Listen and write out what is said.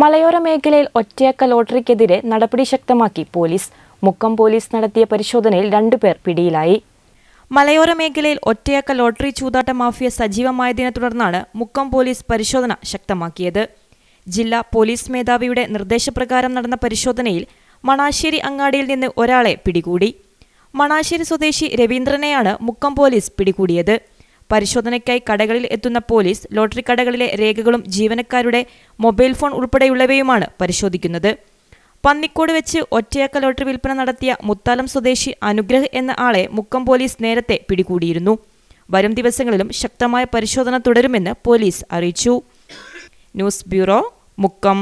മലയോര മേഖലയിൽ ഒറ്റയക്ക ലോട്ടറിക്കെതിരെ നടപടി ശക്തമാക്കി പോലീസ് മുക്കം പോലീസ് നടത്തിയ പരിശോധനയിൽ രണ്ടുപേർ പിടിയിലായി മലയോര മേഖലയിൽ ഒറ്റയക്ക ലോട്ടറി ചൂതാട്ട മാഫിയ സജീവമായതിനെ തുടർന്നാണ് മുക്കം പോലീസ് പരിശോധന ശക്തമാക്കിയത് ജില്ലാ പോലീസ് മേധാവിയുടെ നിർദ്ദേശപ്രകാരം നടന്ന പരിശോധനയിൽ മണാശ്ശേരി അങ്ങാടിയിൽ നിന്ന് ഒരാളെ പിടികൂടി മണാശ്ശേരി സ്വദേശി രവീന്ദ്രനെയാണ് മുക്കം പോലീസ് പിടികൂടിയത് പരിശോധനയ്ക്കായി കടകളിൽ എത്തുന്ന പോലീസ് ലോട്ടറി കടകളിലെ രേഖകളും ജീവനക്കാരുടെ മൊബൈൽ ഫോൺ ഉൾപ്പെടെയുള്ളവയുമാണ് പരിശോധിക്കുന്നത് പന്നിക്കോട് വെച്ച് ഒറ്റയാക്ക ലോട്ടറി വിൽപ്പന നടത്തിയ മുത്താലം സ്വദേശി അനുഗ്രഹ് എന്ന ആളെ മുക്കം പോലീസ് നേരത്തെ പിടികൂടിയിരുന്നു വരും ദിവസങ്ങളിലും ശക്തമായ പരിശോധന തുടരുമെന്ന് പോലീസ് അറിയിച്ചു ന്യൂസ് ബ്യൂറോ മുക്കം